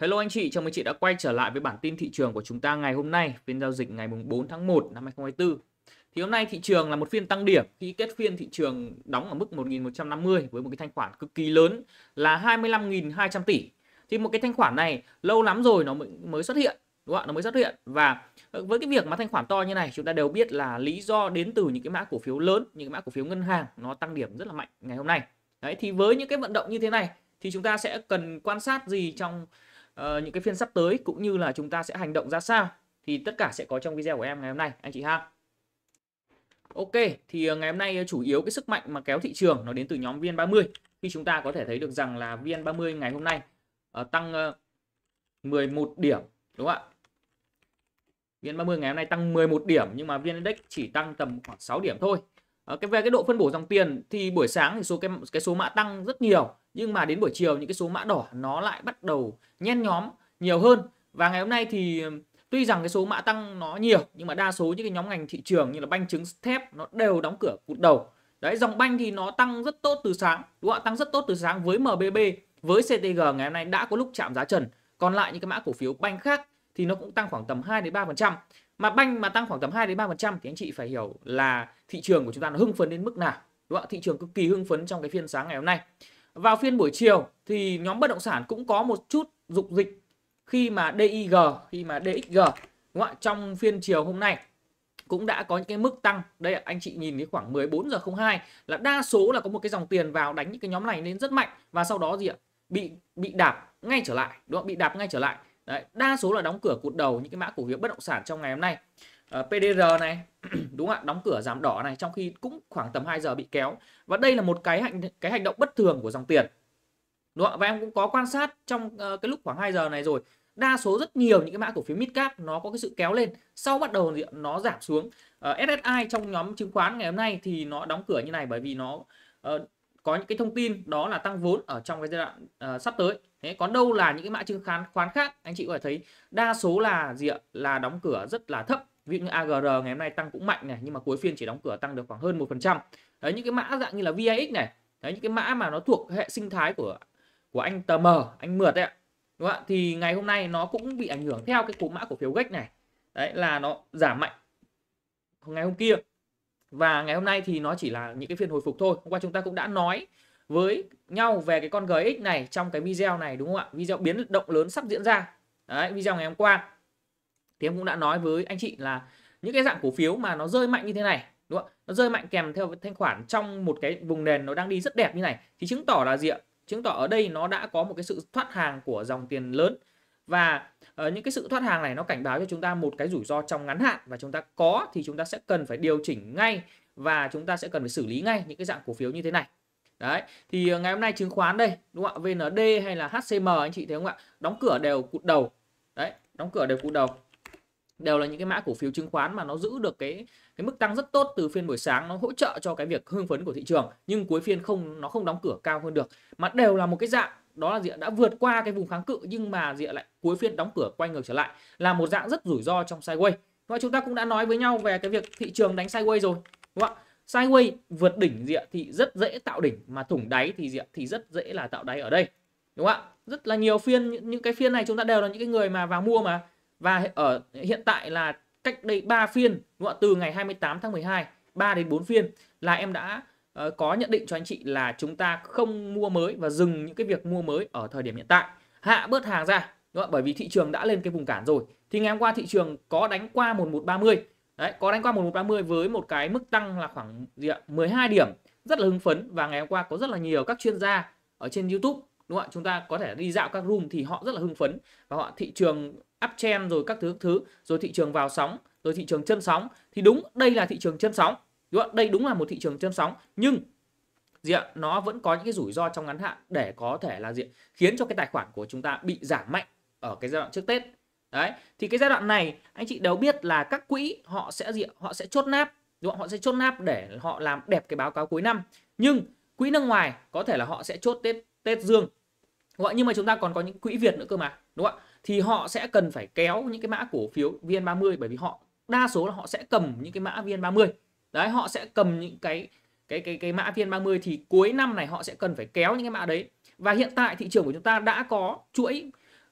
Hello anh chị, chào mừng chị đã quay trở lại với bản tin thị trường của chúng ta ngày hôm nay, phiên giao dịch ngày 4 tháng 1 năm 2024. Thì hôm nay thị trường là một phiên tăng điểm khi kết phiên thị trường đóng ở mức 1.150 với một cái thanh khoản cực kỳ lớn là 25.200 tỷ. Thì một cái thanh khoản này lâu lắm rồi nó mới xuất hiện, đúng không ạ? Nó mới xuất hiện và ờ, với cái việc mà thanh khoản to như này chúng ta đều biết là lý do đến từ những cái mã cổ phiếu lớn, những cái mã cổ phiếu ngân hàng nó tăng điểm rất là mạnh ngày hôm nay. Đấy thì với những cái vận động như thế này thì chúng ta sẽ cần quan sát gì trong Ờ, những cái phiên sắp tới cũng như là chúng ta sẽ hành động ra sao thì tất cả sẽ có trong video của em ngày hôm nay anh chị ha. Ok, thì ờ, ngày hôm nay ờ, chủ yếu cái sức mạnh mà kéo thị trường nó đến từ nhóm VN30 khi chúng ta có thể thấy được rằng là VN30 ngày hôm nay uh, tăng uh, 11 điểm đúng không ạ? VN30 ngày hôm nay tăng 11 điểm nhưng mà VN Index chỉ tăng tầm khoảng 6 điểm thôi Ờ, cái về cái độ phân bổ dòng tiền thì buổi sáng thì số cái cái số mã tăng rất nhiều nhưng mà đến buổi chiều những cái số mã đỏ nó lại bắt đầu nhen nhóm nhiều hơn và ngày hôm nay thì tuy rằng cái số mã tăng nó nhiều nhưng mà đa số những cái nhóm ngành thị trường như là banh trứng thép nó đều đóng cửa cụt đầu đấy dòng banh thì nó tăng rất tốt từ sáng đúng không ạ tăng rất tốt từ sáng với MBB với CTG ngày hôm nay đã có lúc chạm giá trần còn lại những cái mã cổ phiếu banh khác thì nó cũng tăng khoảng tầm 2 đến 3% mà banh mà tăng khoảng tầm 2 đến 3% thì anh chị phải hiểu là thị trường của chúng ta nó hưng phấn đến mức nào. Đúng không? Thị trường cực kỳ hưng phấn trong cái phiên sáng ngày hôm nay. Vào phiên buổi chiều thì nhóm bất động sản cũng có một chút dục dịch khi mà DIG, khi mà DXG đúng không? ạ? trong phiên chiều hôm nay cũng đã có những cái mức tăng. Đây anh chị nhìn cái khoảng 14 giờ 02 là đa số là có một cái dòng tiền vào đánh những cái nhóm này lên rất mạnh và sau đó gì ạ? bị bị đạp ngay trở lại, đúng không? bị đạp ngay trở lại Đấy, đa số là đóng cửa cụt đầu những cái mã cổ phiếu bất động sản trong ngày hôm nay. Uh, ờ, PDR này đúng ạ, đóng cửa giảm đỏ này trong khi cũng khoảng tầm 2 giờ bị kéo. Và đây là một cái hành cái hành động bất thường của dòng tiền. Đúng ạ, và em cũng có quan sát trong uh, cái lúc khoảng 2 giờ này rồi, đa số rất nhiều những cái mã cổ phiếu midcap nó có cái sự kéo lên, sau bắt đầu thì nó giảm xuống. Uh, ờ, SSI trong nhóm chứng khoán ngày hôm nay thì nó đóng cửa như này bởi vì nó uh, có những cái thông tin đó là tăng vốn ở trong cái giai đoạn uh, sắp tới Thế còn đâu là những cái mã chứng khoán khoán khác anh chị có thể thấy đa số là gì ạ? Là đóng cửa rất là thấp. Ví dụ như AGR ngày hôm nay tăng cũng mạnh này nhưng mà cuối phiên chỉ đóng cửa tăng được khoảng hơn một 1%. Đấy những cái mã dạng như là VIX này, đấy những cái mã mà nó thuộc hệ sinh thái của của anh TM, anh Mượt đấy ạ. Đúng không ạ? Thì ngày hôm nay nó cũng bị ảnh hưởng theo cái cú mã cổ phiếu GEC này. Đấy là nó giảm mạnh ngày hôm kia. Và ngày hôm nay thì nó chỉ là những cái phiên hồi phục thôi. Hôm qua chúng ta cũng đã nói với nhau về cái con GX này trong cái video này đúng không ạ? Video biến động lớn sắp diễn ra. Đấy, video ngày hôm qua. Thì em cũng đã nói với anh chị là những cái dạng cổ phiếu mà nó rơi mạnh như thế này, đúng không ạ? Nó rơi mạnh kèm theo thanh khoản trong một cái vùng nền nó đang đi rất đẹp như này thì chứng tỏ là gì ạ? Chứng tỏ ở đây nó đã có một cái sự thoát hàng của dòng tiền lớn và uh, những cái sự thoát hàng này nó cảnh báo cho chúng ta một cái rủi ro trong ngắn hạn và chúng ta có thì chúng ta sẽ cần phải điều chỉnh ngay và chúng ta sẽ cần phải xử lý ngay những cái dạng cổ phiếu như thế này Đấy, thì ờ, ngày hôm nay chứng khoán đây, đúng không ạ? VND hay là HCM anh chị thấy không ạ? Đóng cửa đều cụt đầu. Đấy, đóng cửa đều cụt đầu. Đều là những cái mã cổ phiếu chứng khoán mà nó giữ được cái cái mức tăng rất tốt từ phiên buổi sáng nó hỗ trợ cho cái việc hưng phấn của thị trường, nhưng cuối phiên không nó không đóng cửa cao hơn được mà đều là một cái dạng đó là gì đã vượt qua cái vùng kháng cự nhưng mà gì lại cuối phiên đóng cửa quay ngược trở lại là một dạng rất rủi ro trong sideways. Và chúng ta cũng đã nói với nhau về cái việc thị trường đánh sideways rồi, đúng không ạ? sideways vượt đỉnh gì ạ thì rất dễ tạo đỉnh mà thủng đáy thì gì ạ thì rất dễ là tạo đáy ở đây đúng không ạ rất là nhiều phiên những, cái phiên này chúng ta đều là những cái người mà vào mua mà và ở hiện tại là cách đây 3 phiên đúng không ạ từ ngày 28 tháng 12 3 đến 4 phiên là em đã uh, có nhận định cho anh chị là chúng ta không mua mới và dừng những cái việc mua mới ở thời điểm hiện tại hạ bớt hàng ra đúng không? ạ? bởi vì thị trường đã lên cái vùng cản rồi thì ngày hôm qua thị trường có đánh qua 1130 Đấy, có đánh qua 1130 với một cái mức tăng là khoảng gì ạ? 12 điểm. Rất là hưng phấn và ngày hôm qua có rất là nhiều các chuyên gia ở trên YouTube đúng không ạ? Chúng ta có thể đi dạo các room thì họ rất là hưng phấn và họ thị trường uptrend rồi các thứ các thứ, rồi thị trường vào sóng, rồi thị trường chân sóng thì đúng, đây là thị trường chân sóng. Đúng không? Đây đúng là một thị trường chân sóng nhưng gì ạ? Nó vẫn có những cái rủi ro trong ngắn hạn để có thể là gì ạ? khiến cho cái tài khoản của chúng ta bị giảm mạnh ở cái giai đoạn trước Tết đấy thì cái giai đoạn này anh chị đều biết là các quỹ họ sẽ gì họ sẽ chốt nắp đúng không? họ sẽ chốt nắp để họ làm đẹp cái báo cáo cuối năm nhưng quỹ nước ngoài có thể là họ sẽ chốt tết tết dương đúng nhưng mà chúng ta còn có những quỹ việt nữa cơ mà đúng không ạ thì họ sẽ cần phải kéo những cái mã cổ phiếu vn30 bởi vì họ đa số là họ sẽ cầm những cái mã vn30 đấy họ sẽ cầm những cái cái cái cái mã vn30 thì cuối năm này họ sẽ cần phải kéo những cái mã đấy và hiện tại thị trường của chúng ta đã có chuỗi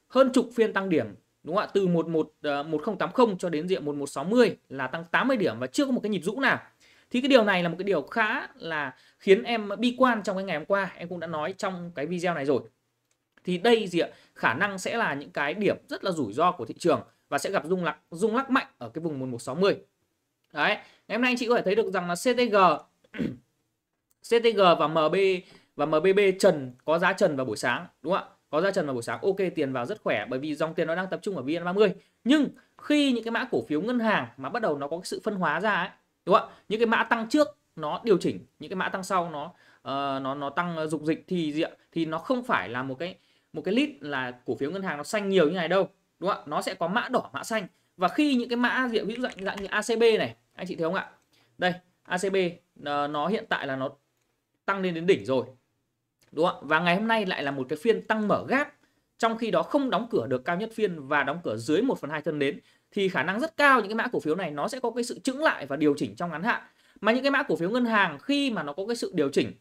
hơn chục phiên tăng điểm đúng không ạ từ 11 1080 ờ, cho đến diện 1160 là tăng 80 điểm và chưa có một cái nhịp rũ nào thì cái điều này là một cái điều khá là khiến em bi quan trong cái ngày hôm qua em cũng đã nói trong cái video này rồi thì đây gì ạ khả năng sẽ là những cái điểm rất là rủi ro của thị trường và sẽ gặp rung lắc rung lắc mạnh ở cái vùng 1160 đấy ngày hôm nay anh chị có thể thấy được rằng là CTG CTG và MB và MBB trần có giá trần vào buổi sáng đúng không ạ có ra trần vào buổi sáng ok tiền vào rất khỏe bởi vì dòng tiền nó đang tập trung ở VN30 nhưng khi những cái mã cổ phiếu ngân hàng mà bắt đầu nó có cái sự phân hóa ra ấy đúng không ạ những cái mã tăng trước nó điều chỉnh những cái mã tăng sau nó uh, nó nó tăng ờ, dục dịch thì diện thì nó không phải là một cái một cái lít là cổ phiếu ngân hàng nó xanh nhiều như này đâu đúng không ạ nó sẽ có mã đỏ mã xanh và khi những cái mã diện ví dụ dạng, dạng như ACB này anh chị thấy không ạ đây ACB uh, ờ, nó hiện tại là nó tăng lên đến đỉnh rồi Đúng không? Và ngày hôm nay lại là một cái phiên tăng mở gap trong khi đó không đóng cửa được cao nhất phiên và đóng cửa dưới 1 phần 2 thân đến thì khả năng rất cao những cái mã cổ phiếu này nó sẽ có cái sự chững lại và điều chỉnh trong ngắn hạn. Mà những cái mã cổ phiếu ngân hàng khi mà nó có cái sự điều chỉnh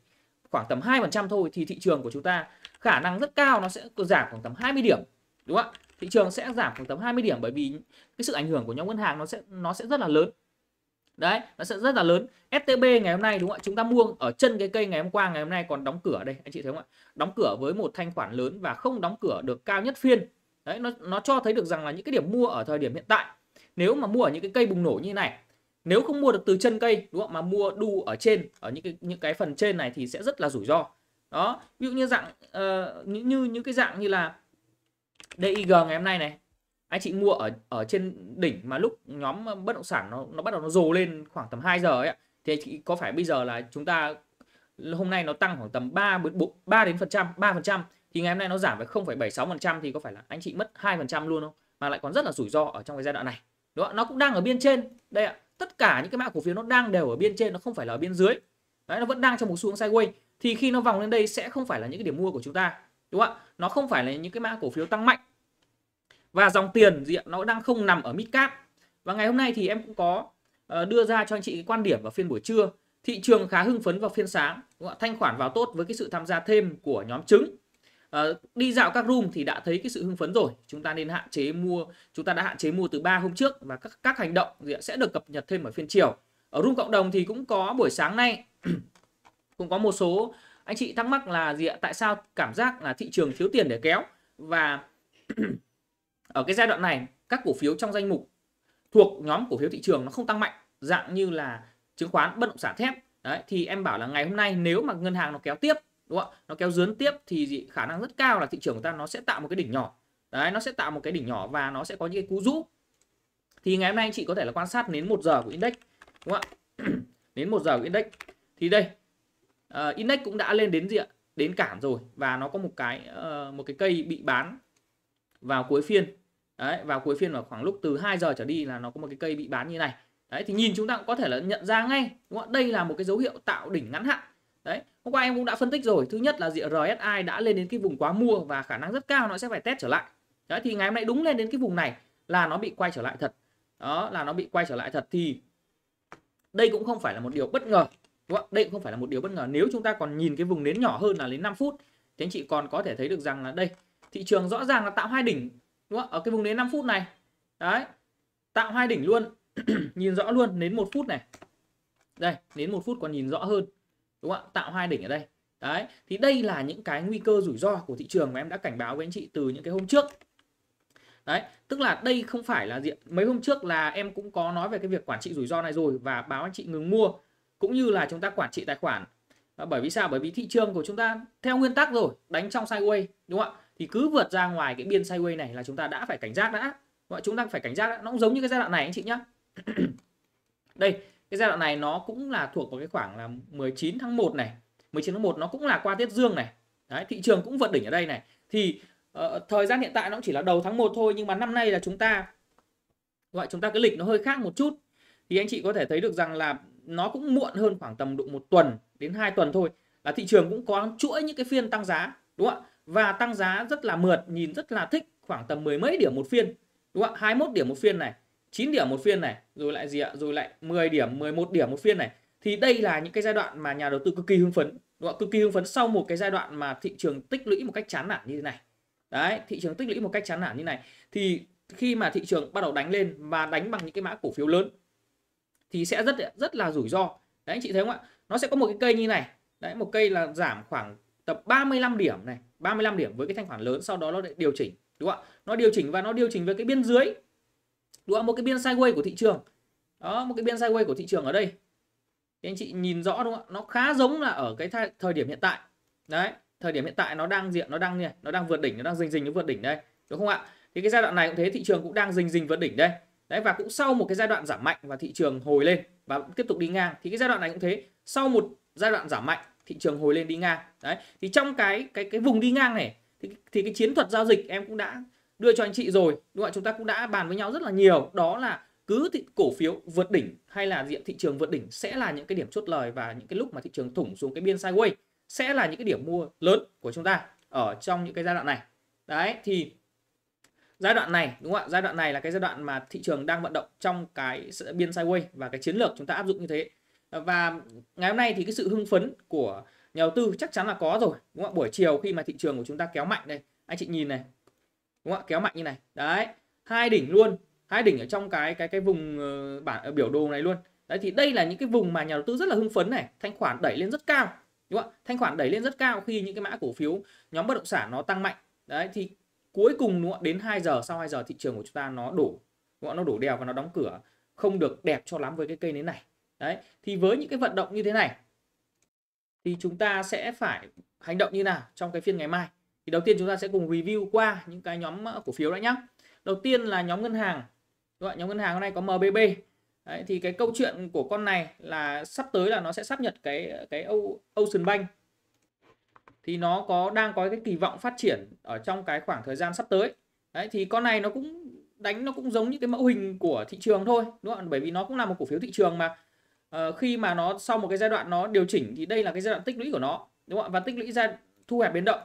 khoảng tầm 2% thôi thì thị trường của chúng ta khả năng rất cao nó sẽ giảm khoảng tầm 20 điểm. Đúng không ạ? Thị trường sẽ giảm khoảng tầm 20 điểm bởi vì cái sự ảnh hưởng của nhóm ngân hàng nó sẽ nó sẽ rất là lớn đấy nó sẽ rất là lớn STB ngày hôm nay đúng không ạ chúng ta mua ở chân cái cây ngày hôm qua ngày hôm nay còn đóng cửa đây anh chị thấy không ạ đóng cửa với một thanh khoản lớn và không đóng cửa được cao nhất phiên đấy nó nó cho thấy được rằng là những cái điểm mua ở thời điểm hiện tại nếu mà mua ở những cái cây bùng nổ như này nếu không mua được từ chân cây đúng không mà mua đu ở trên ở những cái những cái phần trên này thì sẽ rất là rủi ro đó ví dụ như dạng uh, như, như những cái dạng như là DIG ngày hôm nay này anh chị mua ở ở trên đỉnh mà lúc nhóm ờ, bất động sản nó nó bắt đầu nó dồ lên khoảng tầm 2 giờ ấy thì anh chị có phải bây giờ là chúng ta hôm nay nó tăng khoảng tầm 3 4, 3 đến phần trăm 3 phần trăm thì ngày hôm nay nó giảm về 0,76 phần trăm thì có phải là anh chị mất 2 phần trăm luôn không mà lại còn rất là rủi ro ở trong cái giai đoạn này đúng không? nó cũng đang ở biên trên đây ạ tất cả những cái mã cổ phiếu nó đang đều ở biên trên nó không phải là ở biên dưới đấy nó vẫn đang trong một xu hướng sideways thì khi nó vòng lên đây sẽ không phải là những cái điểm mua của chúng ta đúng không ạ nó không phải là những cái mã cổ phiếu tăng mạnh và dòng tiền gì nó đang không nằm ở mid cap và ngày hôm nay thì em cũng có ờ, đưa ra cho anh chị cái quan điểm vào phiên buổi trưa thị trường khá hưng phấn vào phiên sáng đúng không? thanh khoản vào tốt với cái sự tham gia thêm của nhóm trứng à, đi dạo các room thì đã thấy cái sự hưng phấn rồi chúng ta nên hạn chế mua chúng ta đã hạn chế mua từ 3 hôm trước và các các hành động sẽ được cập nhật thêm ở phiên chiều ở room cộng đồng thì cũng có buổi sáng nay cũng có một số anh chị thắc mắc là gì ạ tại sao cảm giác là thị trường thiếu tiền để kéo và ở cái giai đoạn này các cổ phiếu trong danh mục thuộc nhóm cổ phiếu thị trường nó không tăng mạnh dạng như là chứng khoán bất động sản thép đấy thì em bảo là ngày hôm nay nếu mà ngân hàng nó kéo tiếp đúng không nó kéo dướn tiếp thì gì? khả năng rất cao là thị trường của ta nó sẽ tạo một cái đỉnh nhỏ đấy nó sẽ tạo một cái đỉnh nhỏ và nó sẽ có những cái cú rũ thì ngày hôm nay anh chị có thể là quan sát đến 1 giờ của index đúng không ạ đến 1 giờ của index thì đây uh, index cũng đã lên đến gì ạ đến cản rồi và nó có một cái uh, một cái cây bị bán vào cuối phiên đấy vào cuối phiên vào khoảng lúc từ 2 giờ trở đi là nó có một cái cây bị bán như này đấy thì nhìn chúng ta cũng có thể là nhận ra ngay đúng không? đây là một cái dấu hiệu tạo đỉnh ngắn hạn đấy hôm qua em cũng đã phân tích rồi thứ nhất là diện RSI đã lên đến cái vùng quá mua và khả năng rất cao nó sẽ phải test trở lại đấy thì ngày hôm nay đúng lên đến cái vùng này là nó bị quay trở lại thật đó là nó bị quay trở lại thật thì đây cũng không phải là một điều bất ngờ đúng không? đây cũng không phải là một điều bất ngờ nếu chúng ta còn nhìn cái vùng nến nhỏ hơn là đến 5 phút thì anh chị còn có thể thấy được rằng là đây thị trường rõ ràng là tạo hai đỉnh đúng không ở cái vùng đến 5 phút này đấy tạo hai đỉnh luôn nhìn rõ luôn đến một phút này đây đến một phút còn nhìn rõ hơn đúng không ạ tạo hai đỉnh ở đây đấy thì đây là những cái nguy cơ rủi ro của thị trường mà em đã cảnh báo với anh chị từ những cái hôm trước đấy tức là đây không phải là diện mấy hôm trước là em cũng có nói về cái việc quản trị rủi ro này rồi và báo anh chị ngừng mua cũng như là chúng ta quản trị tài khoản bởi vì sao bởi vì thị trường của chúng ta theo nguyên tắc rồi đánh trong sideways đúng không ạ thì cứ vượt ra ngoài cái biên sideways này là chúng ta đã phải cảnh giác đã gọi chúng ta phải cảnh giác đã. nó cũng giống như cái giai đoạn này anh chị nhá đây cái giai đoạn này nó cũng là thuộc vào cái khoảng là 19 tháng 1 này 19 tháng 1 nó cũng là qua tiết dương này Đấy, thị trường cũng vượt đỉnh ở đây này thì uh, thời gian hiện tại nó chỉ là đầu tháng 1 thôi nhưng mà năm nay là chúng ta gọi chúng ta cái lịch nó hơi khác một chút thì anh chị có thể thấy được rằng là nó cũng muộn hơn khoảng tầm độ một tuần đến hai tuần thôi là thị trường cũng có chuỗi những cái phiên tăng giá đúng không ạ và tăng giá rất là mượt nhìn rất là thích khoảng tầm mười mấy điểm một phiên đúng không ạ 21 điểm một phiên này 9 điểm một phiên này rồi lại gì ạ rồi lại 10 điểm 11 điểm một phiên này thì đây là những cái giai đoạn mà nhà đầu tư cực kỳ hưng phấn đúng không? cực kỳ hưng phấn sau một cái giai đoạn mà thị trường tích lũy một cách chán nản như thế này đấy thị trường tích lũy một cách chán nản như này thì khi mà thị trường bắt đầu đánh lên và đánh bằng những cái mã cổ phiếu lớn thì sẽ rất rất là rủi ro đấy anh chị thấy không ạ nó sẽ có một cái cây như này đấy một cây là giảm khoảng tập 35 điểm này 35 điểm với cái thanh khoản lớn sau đó nó lại điều chỉnh đúng không ạ nó điều chỉnh và nó điều chỉnh về cái biên dưới đúng không một cái biên sideways của thị trường đó một cái biên sideways của thị trường ở đây thì anh chị nhìn rõ đúng không ạ nó khá giống là ở cái thời điểm hiện tại đấy thời điểm hiện tại nó đang diện nó đang này nó đang vượt đỉnh nó đang rình rình nó vượt đỉnh đây đúng không ạ thì cái giai đoạn này cũng thế thị trường cũng đang rình rình vượt đỉnh đây đấy và cũng sau một cái giai đoạn giảm mạnh và thị trường hồi lên và tiếp tục đi ngang thì cái giai đoạn này cũng thế sau một giai đoạn giảm mạnh thị trường hồi lên đi ngang đấy thì trong cái cái cái vùng đi ngang này thì, thì cái chiến thuật giao dịch em cũng đã đưa cho anh chị rồi đúng không chúng ta cũng đã bàn với nhau rất là nhiều đó là cứ thị, cổ phiếu vượt đỉnh hay là diện thị trường vượt đỉnh sẽ là những cái điểm chốt lời và những cái lúc mà thị trường thủng xuống cái biên sideways sẽ là những cái điểm mua lớn của chúng ta ở trong những cái giai đoạn này đấy thì giai đoạn này đúng không ạ giai đoạn này là cái giai đoạn mà thị trường đang vận động trong cái biên sideways và cái chiến lược chúng ta áp dụng như thế Ờ, và ngày hôm nay thì cái sự hưng phấn của nhà đầu tư chắc chắn là có rồi đúng không ạ buổi chiều khi mà thị trường của chúng ta kéo mạnh đây anh chị nhìn này đúng không ạ kéo mạnh như này đấy hai đỉnh luôn hai đỉnh ở trong cái cái cái vùng ờ, bản ờ, biểu đồ này luôn đấy thì đây là những cái vùng mà nhà đầu tư rất là hưng phấn này thanh khoản đẩy lên rất cao đúng không ạ thanh khoản đẩy lên rất cao khi những cái mã cổ phiếu nhóm bất động sản nó tăng mạnh đấy thì cuối cùng đúng không? đến 2 giờ sau 2 giờ thị trường của chúng ta nó đổ đúng không? nó đổ đèo và nó đóng cửa không được đẹp cho lắm với cái cây nến này đấy thì với những cái vận động như thế này thì chúng ta sẽ phải hành động như nào trong cái phiên ngày mai thì đầu tiên chúng ta sẽ cùng review qua những cái nhóm ờ, cổ phiếu đã nhá đầu tiên là nhóm ngân hàng gọi nhóm ngân hàng hôm nay có MBB Đấy, thì cái câu chuyện của con này là sắp tới là nó sẽ sắp nhập cái cái Ocean Bank thì nó có đang có cái kỳ vọng phát triển ở trong cái khoảng thời gian sắp tới Đấy, thì con này nó cũng đánh nó cũng giống như cái mẫu hình của thị trường thôi đúng không? bởi vì nó cũng là một cổ phiếu thị trường mà Ờ, khi mà nó sau một cái giai đoạn nó điều chỉnh thì đây là cái giai đoạn tích lũy của nó đúng không ạ và tích lũy ra thu hẹp biến động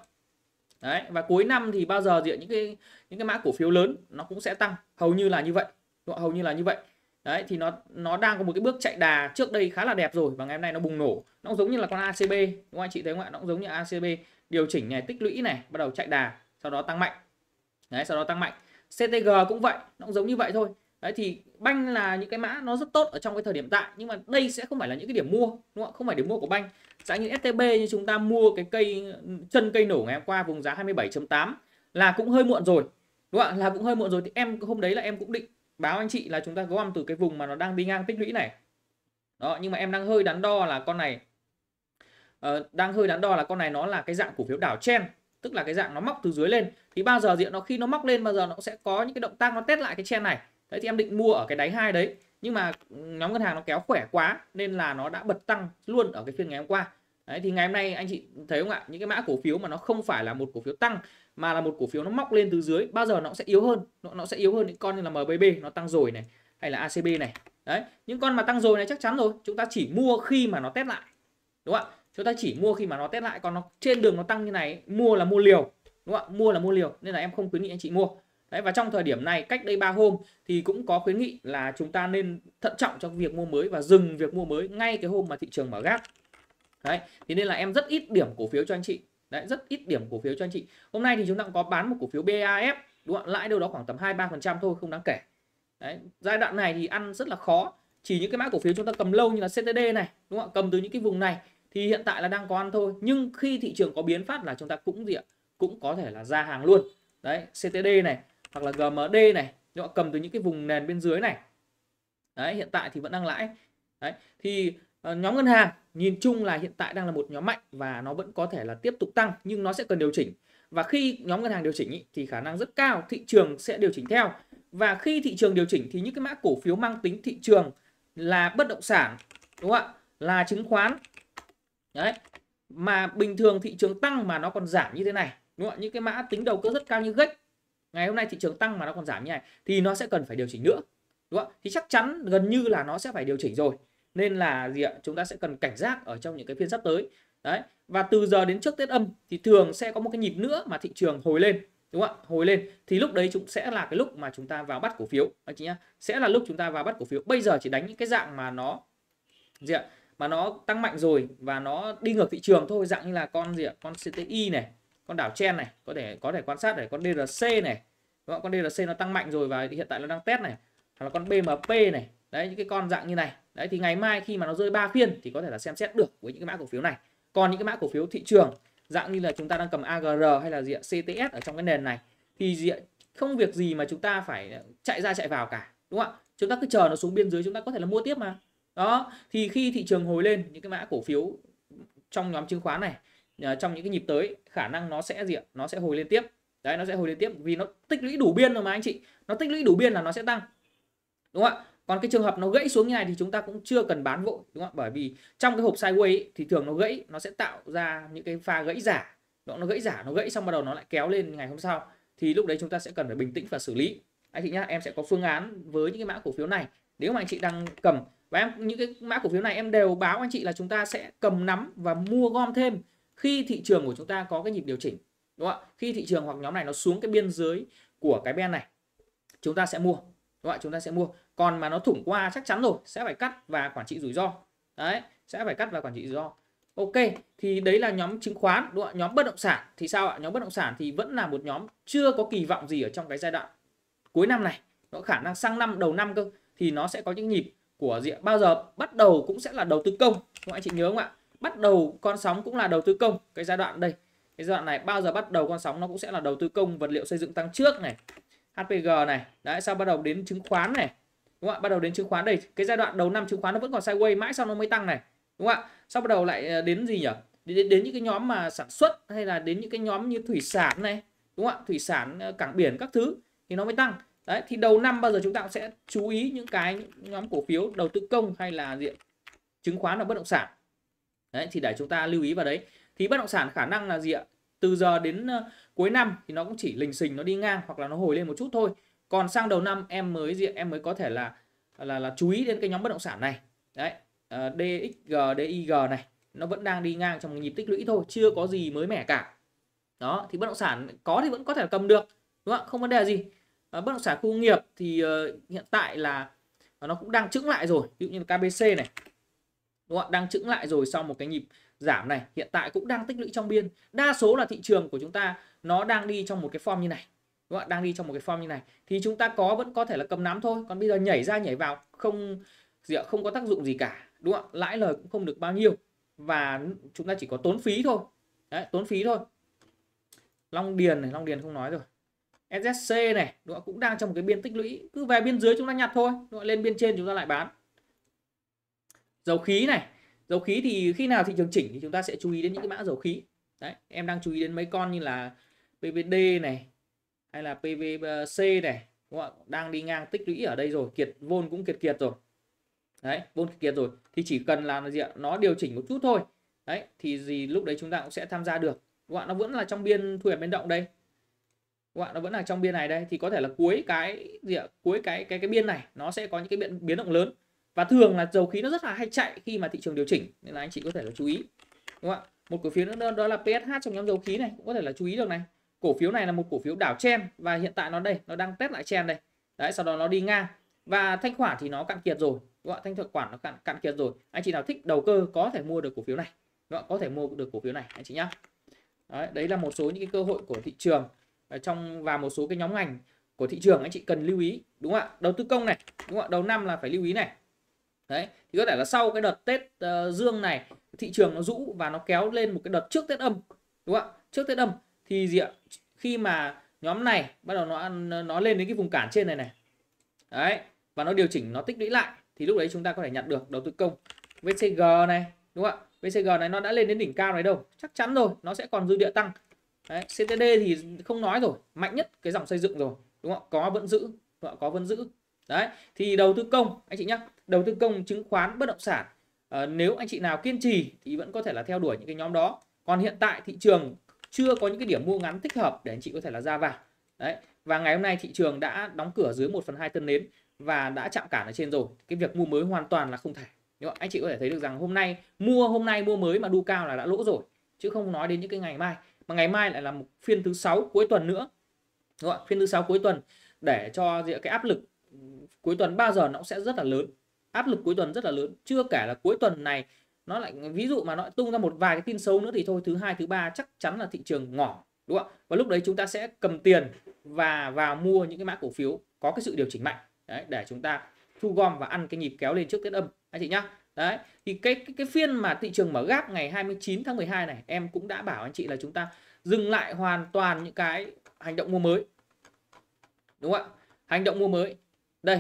đấy và cuối năm thì bao giờ diện những cái những cái mã cổ phiếu lớn nó cũng sẽ tăng hầu như là như vậy đúng không? hầu như là như vậy đấy thì nó nó đang có một cái bước chạy đà trước đây khá là đẹp rồi và ngày hôm nay nó bùng nổ nó cũng giống như là con ACB đúng không anh chị thấy không ạ nó cũng giống như ACB điều chỉnh này tích lũy này bắt đầu chạy đà sau đó tăng mạnh đấy sau đó tăng mạnh CTG cũng vậy nó cũng giống như vậy thôi đấy thì banh là những cái mã nó rất tốt ở trong cái thời điểm tại nhưng mà đây sẽ không phải là những cái điểm mua đúng không không phải điểm mua của banh dạng như STB như chúng ta mua cái cây chân cây nổ ngày hôm qua vùng giá 27.8 là cũng hơi muộn rồi đúng không ạ là cũng hơi muộn rồi thì em hôm đấy là em cũng định báo anh chị là chúng ta gom từ cái vùng mà nó đang đi ngang tích lũy này đó nhưng mà em đang hơi đắn đo là con này uh, đang hơi đắn đo là con này nó là cái dạng cổ phiếu đảo chen tức là cái dạng nó móc từ dưới lên thì bao giờ diện nó khi nó móc lên bao giờ nó sẽ có những cái động tác nó test lại cái chen này đấy thì em định mua ở cái đáy hai đấy nhưng mà nhóm ngân hàng nó kéo khỏe quá nên là nó đã bật tăng luôn ở cái phiên ngày hôm qua đấy thì ngày hôm nay anh chị thấy không ạ những cái mã cổ phiếu mà nó không phải là một cổ phiếu tăng mà là một cổ phiếu nó móc lên từ dưới bao giờ nó sẽ yếu hơn nó, nó sẽ yếu hơn những con như là MBB nó tăng rồi này hay là ACB này đấy những con mà tăng rồi này chắc chắn rồi chúng ta chỉ mua khi mà nó test lại đúng không ạ chúng ta chỉ mua khi mà nó test lại còn nó trên đường nó tăng như này mua là mua liều đúng không ạ mua là mua liều nên là em không khuyến nghị anh chị mua Đấy, và trong thời điểm này cách đây 3 hôm thì cũng có khuyến nghị là chúng ta nên thận trọng trong việc mua mới và dừng việc mua mới ngay cái hôm mà thị trường mở gác. Đấy, thế nên là em rất ít điểm cổ phiếu cho anh chị. Đấy, rất ít điểm cổ phiếu cho anh chị. Hôm nay thì chúng ta cũng có bán một cổ phiếu BAF, đúng không? Lãi đâu đó khoảng tầm 2 3% thôi, không đáng kể. Đấy, giai đoạn này thì ăn rất là khó. Chỉ những cái mã cổ phiếu chúng ta cầm lâu như là CTD này, đúng không ạ? Cầm từ những cái vùng này thì hiện tại là đang có ăn thôi, nhưng khi thị trường có biến phát là chúng ta cũng gì ạ? Cũng có thể là ra hàng luôn. Đấy, CTD này, hoặc là GMD này họ cầm từ những cái vùng nền bên dưới này đấy hiện tại thì vẫn đang lãi đấy thì ờ, nhóm ngân hàng nhìn chung là hiện tại đang là một nhóm mạnh và nó vẫn có thể là tiếp tục tăng nhưng nó sẽ cần điều chỉnh và khi nhóm ngân hàng điều chỉnh ý, thì khả năng rất cao thị trường sẽ điều chỉnh theo và khi thị trường điều chỉnh thì những cái mã cổ phiếu mang tính thị trường là bất động sản đúng không ạ là chứng khoán đấy mà bình thường thị trường tăng mà nó còn giảm như thế này đúng không ạ những cái mã tính đầu cơ rất cao như gách e ngày hôm nay thị trường tăng mà nó còn giảm như này thì nó sẽ cần phải điều chỉnh nữa đúng không thì chắc chắn gần như là nó sẽ phải điều chỉnh rồi nên là gì ạ chúng ta sẽ cần cảnh giác ở trong những cái phiên sắp tới đấy và từ giờ đến trước tết âm thì thường sẽ có một cái nhịp nữa mà thị trường hồi lên đúng không ạ hồi lên thì lúc đấy chúng sẽ là cái lúc mà chúng ta vào bắt cổ phiếu anh chị nhá sẽ là lúc chúng ta vào bắt cổ phiếu bây giờ chỉ đánh những cái dạng mà nó gì ạ mà nó tăng mạnh rồi và nó đi ngược thị trường thôi dạng như là con gì ạ con CTI này con đảo chen này có thể có thể quan sát để con DRC này đúng không? con DRC nó tăng mạnh rồi và hiện tại nó đang test này hoặc là con BMP này đấy những cái con dạng như này đấy thì ngày mai khi mà nó rơi ba phiên thì có thể là xem xét được với những cái mã cổ phiếu này còn những cái mã cổ phiếu thị trường dạng như là chúng ta đang cầm AGR hay là diện CTS ở trong cái nền này thì diện không việc gì mà chúng ta phải chạy ra chạy vào cả đúng không ạ chúng ta cứ chờ nó xuống biên dưới chúng ta có thể là mua tiếp mà đó thì khi thị trường hồi lên những cái mã cổ phiếu trong nhóm chứng khoán này Ờ, trong những cái nhịp tới khả năng nó sẽ gì ạ nó sẽ hồi liên tiếp đấy nó sẽ hồi liên tiếp vì nó tích lũy đủ biên rồi mà anh chị nó tích lũy đủ biên là nó sẽ tăng đúng không ạ còn cái trường hợp nó gãy xuống như này thì chúng ta cũng chưa cần bán vội đúng không ạ bởi vì trong cái hộp sideways ấy, thì thường nó gãy nó sẽ tạo ra những cái pha gãy giả nó nó gãy giả nó gãy xong bắt đầu nó lại kéo lên ngày hôm sau thì lúc đấy chúng ta sẽ cần phải bình tĩnh và xử lý anh chị nhá em sẽ có phương án với những cái mã cổ phiếu này nếu mà anh chị đang cầm và em những cái mã cổ phiếu này em đều báo anh chị là chúng ta sẽ cầm nắm và mua gom thêm khi thị trường của chúng ta có cái nhịp điều chỉnh đúng không ạ khi thị trường hoặc nhóm này nó xuống cái biên giới của cái ben này chúng ta sẽ mua đúng không ạ chúng ta sẽ mua còn mà nó thủng qua chắc chắn rồi sẽ phải cắt và quản trị rủi ro đấy sẽ phải cắt và quản trị rủi ro ok thì đấy là nhóm chứng khoán đúng không ạ nhóm bất động sản thì sao ạ nhóm bất động sản thì vẫn là một nhóm chưa có kỳ vọng gì ở trong cái giai đoạn cuối năm này nó khả năng sang năm đầu năm cơ thì nó sẽ có những nhịp của diện bao giờ bắt đầu cũng sẽ là đầu tư công các anh chị nhớ không ạ bắt đầu con sóng cũng là đầu tư công cái giai đoạn đây cái giai đoạn này bao giờ bắt đầu con sóng nó cũng sẽ là đầu tư công vật liệu xây dựng tăng trước này HPG này đấy sau bắt đầu đến chứng khoán này đúng không ạ bắt đầu đến chứng khoán đây cái giai đoạn đầu năm chứng khoán nó vẫn còn sideways mãi sau nó mới tăng này đúng không ạ sau bắt đầu lại ờ, đến gì nhỉ đến, đến những cái nhóm mà sản xuất hay là đến những cái nhóm như thủy sản này đúng không ạ thủy sản ờ, cảng biển các thứ thì nó mới tăng đấy thì đầu năm bao giờ chúng ta cũng sẽ chú ý những cái nhóm cổ phiếu đầu tư công hay là diện chứng khoán và bất động sản đấy thì để chúng ta lưu ý vào đấy thì bất động sản khả năng là gì ạ từ giờ đến ờ, cuối năm thì nó cũng chỉ lình xình nó đi ngang hoặc là nó hồi lên một chút thôi còn sang đầu năm em mới gì em mới có thể là là là chú ý đến cái nhóm bất động sản này đấy uh, ờ, DXG DIG này nó vẫn đang đi ngang trong nhịp tích lũy thôi chưa có gì mới mẻ cả đó thì bất động sản có thì vẫn có thể cầm được đúng không không vấn đề gì ờ, bất động sản khu công nghiệp thì uh, hiện tại là nó cũng đang trứng lại rồi ví dụ như là KBC này đúng không? đang chững lại rồi sau một cái nhịp giảm này hiện tại cũng đang tích lũy trong biên đa số là thị trường của chúng ta nó đang đi trong một cái form như này đúng không? đang đi trong một cái form như này thì chúng ta có vẫn có thể là cầm nắm thôi còn bây giờ nhảy ra nhảy vào không gì ạ không có tác dụng gì cả đúng không ạ lãi lời cũng không được bao nhiêu và chúng ta chỉ có tốn phí thôi Đấy, tốn phí thôi Long Điền này Long Điền không nói rồi SSC này đúng không? cũng đang trong một cái biên tích lũy cứ về biên dưới chúng ta nhặt thôi đúng không? lên biên trên chúng ta lại bán dầu khí này dầu khí thì khi nào thị trường chỉnh thì chúng ta sẽ chú ý đến những cái mã dầu khí đấy em đang chú ý đến mấy con như là PVD này hay là PVC này đúng không? đang đi ngang tích lũy ở đây rồi kiệt vôn cũng kiệt kiệt rồi đấy vôn kiệt kiệt rồi thì chỉ cần là gì ạ nó điều chỉnh một chút thôi đấy thì gì lúc đấy chúng ta cũng sẽ tham gia được các bạn nó vẫn là trong biên thu hẹp biến động đây các bạn nó vẫn là trong biên này đây thì có thể là cuối cái gì ạ cuối cái cái cái biên này nó sẽ có những cái biến biến động lớn và thường là dầu khí nó rất là hay chạy khi mà thị trường điều chỉnh nên là anh chị có thể là chú ý đúng không ạ một cổ phiếu nữa đó là PSH trong nhóm dầu khí này cũng có thể là chú ý được này cổ phiếu này là một cổ phiếu đảo chen và hiện tại nó đây nó đang test lại chen đây đấy sau đó nó đi ngang và thanh khoản thì nó cạn kiệt rồi đúng không? thanh thực quản nó cạn cạn kiệt rồi anh chị nào thích đầu cơ có thể mua được cổ phiếu này đúng không? có thể mua được cổ phiếu này anh chị nhá đấy, đấy là một số những cái cơ hội của thị trường ờ, trong và một số cái nhóm ngành của thị trường anh chị cần lưu ý đúng không ạ đầu tư công này đúng không ạ đầu năm là phải lưu ý này đấy thì có thể là sau cái đợt tết uh, dương này thị trường nó rũ và nó kéo lên một cái đợt trước tết âm đúng không ạ trước tết âm thì gì ạ khi mà nhóm này bắt đầu nó nó lên đến cái vùng cản trên này này đấy và nó điều chỉnh nó tích lũy lại thì lúc đấy chúng ta có thể nhận được đầu tư công VCG này đúng không ạ VCG này nó đã lên đến đỉnh cao này đâu chắc chắn rồi nó sẽ còn dư địa tăng đấy, CTD thì không nói rồi mạnh nhất cái dòng xây dựng rồi đúng không ạ có vẫn giữ đúng không? có vẫn giữ đấy thì đầu tư công anh chị nhé đầu tư công chứng khoán bất động sản à, nếu anh chị nào kiên trì thì vẫn có thể là theo đuổi những cái nhóm đó còn hiện tại thị trường chưa có những cái điểm mua ngắn thích hợp để anh chị có thể là ra vào đấy và ngày hôm nay thị trường đã đóng cửa dưới 1 phần 2 cân nến và đã chạm cản ở trên rồi cái việc mua mới hoàn toàn là không thể nhưng anh chị có thể thấy được rằng hôm nay mua hôm nay mua mới mà đu cao là đã lỗ rồi chứ không nói đến những cái ngày mai mà ngày mai lại là một phiên thứ sáu cuối tuần nữa đúng không? phiên thứ sáu cuối tuần để cho cái áp lực cuối tuần 3 giờ nó cũng sẽ rất là lớn áp lực cuối tuần rất là lớn chưa kể là cuối tuần này nó lại ví dụ mà nó tung ra một vài cái tin xấu nữa thì thôi thứ hai thứ ba chắc chắn là thị trường ngỏ đúng không và lúc đấy chúng ta sẽ cầm tiền và vào mua những cái mã cổ phiếu có cái sự điều chỉnh mạnh đấy, để chúng ta thu gom và ăn cái nhịp kéo lên trước tiết âm anh chị nhá đấy thì cái, cái cái phiên mà thị trường mở gáp ngày 29 tháng 12 này em cũng đã bảo anh chị là chúng ta dừng lại hoàn toàn những cái hành động mua mới đúng không ạ hành động mua mới đây,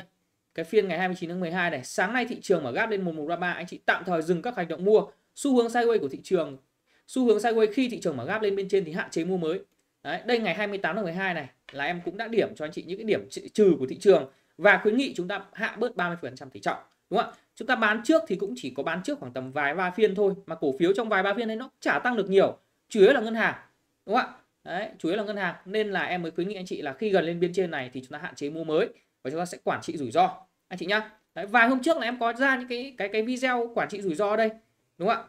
cái phiên ngày 29 tháng 12 này, sáng nay thị trường mở gap lên 1133, anh chị tạm thời dừng các hành động mua. Xu hướng sideways của thị trường, xu hướng sideways khi thị trường mở gap lên bên trên thì hạn chế mua mới. Đấy, đây ngày 28 tháng 12 này là em cũng đã điểm cho anh chị những cái điểm trừ của thị trường và khuyến nghị chúng ta hạ bớt 30% tỷ trọng đúng không ạ chúng ta bán trước thì cũng chỉ có bán trước khoảng tầm vài ba phiên thôi mà cổ phiếu trong vài ba phiên đấy nó chả tăng được nhiều chủ yếu là ngân hàng đúng không ạ đấy chủ yếu là ngân hàng nên là em mới khuyến nghị anh chị là khi gần lên biên trên này thì chúng ta hạn chế mua mới và chúng ta sẽ quản trị rủi ro anh chị nhá Đấy, vài hôm trước là em có ra những cái cái cái video quản trị rủi ro đây đúng không ạ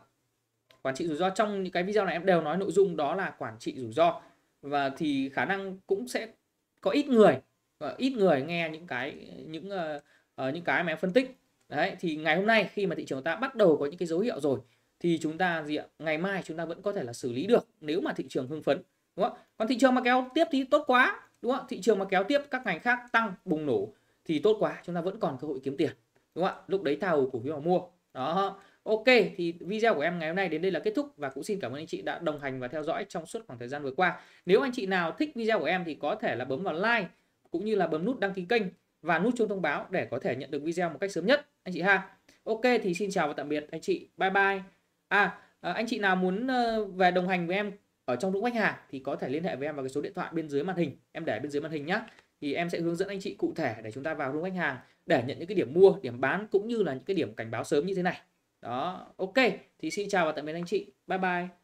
quản trị rủi ro trong những cái video này em đều nói nội dung đó là quản trị rủi ro và thì khả năng cũng sẽ có ít người và ít người nghe những cái những uh, những cái mà em phân tích đấy thì ngày hôm nay khi mà thị trường ta bắt đầu có những cái dấu hiệu rồi thì chúng ta gì ạ ngày mai chúng ta vẫn có thể là xử lý được nếu mà thị trường hưng phấn đúng không còn thị trường mà kéo tiếp thì tốt quá đúng không ạ thị trường mà kéo tiếp các ngành khác tăng bùng nổ thì tốt quá chúng ta vẫn còn cơ hội kiếm tiền đúng không ạ lúc đấy thao cổ phiếu mà mua đó ok thì video của em ngày hôm nay đến đây là kết thúc và cũng xin cảm ơn anh chị đã đồng hành và theo dõi trong suốt khoảng thời gian vừa qua nếu anh chị nào thích video của em thì có thể là bấm vào like cũng như là bấm nút đăng ký kênh và nút chuông thông báo để có thể nhận được video một cách sớm nhất anh chị ha ok thì xin chào và tạm biệt anh chị bye bye à, à anh chị nào muốn ờ, về đồng hành với em ở trong Dũng khách hàng thì có thể liên hệ với em vào cái số điện thoại bên dưới màn hình em để bên dưới màn hình nhé thì em sẽ hướng dẫn anh chị cụ thể để chúng ta vào Dũng khách hàng để nhận những cái điểm mua điểm bán cũng như là những cái điểm cảnh báo sớm như thế này đó ok thì xin chào và tạm biệt anh chị bye bye